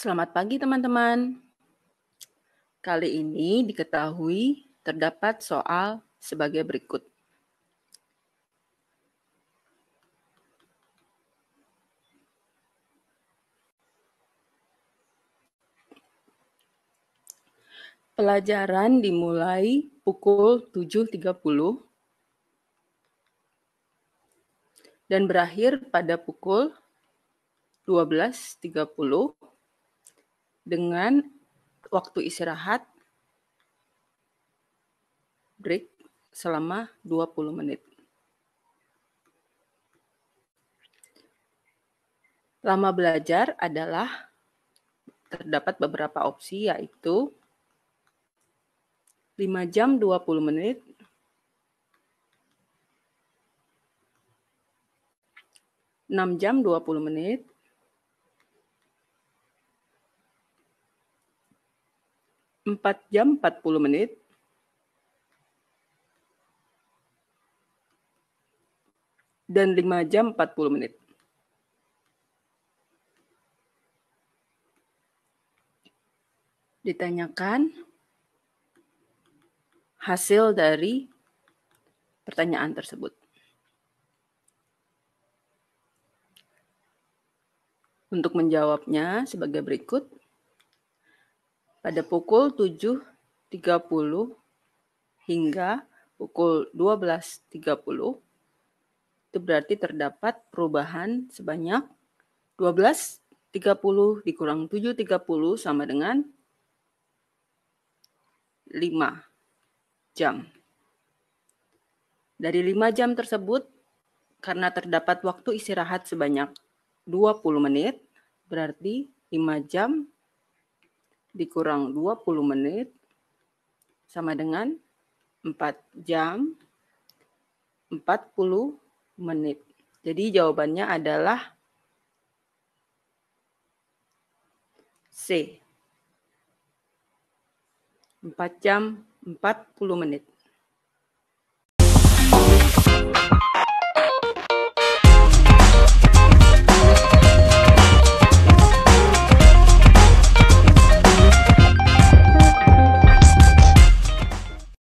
Selamat pagi teman-teman. Kali ini diketahui terdapat soal sebagai berikut. Pelajaran dimulai pukul 7.30 dan berakhir pada pukul 12.30 dengan waktu istirahat break selama 20 menit. Lama belajar adalah terdapat beberapa opsi yaitu 5 jam 20 menit, 6 jam 20 menit, 4 jam 40 menit. Dan 5 jam 40 menit. Ditanyakan hasil dari pertanyaan tersebut. Untuk menjawabnya sebagai berikut pada pukul 7.30 hingga pukul 12.30 itu berarti terdapat perubahan sebanyak 12.30 dikurang 7.30 sama dengan 5 jam. Dari 5 jam tersebut, karena terdapat waktu istirahat sebanyak 20 menit, berarti 5 jam dikurang 20 menit sama dengan 4 jam 40 menit. Jadi jawabannya adalah C. 4 jam 40 menit.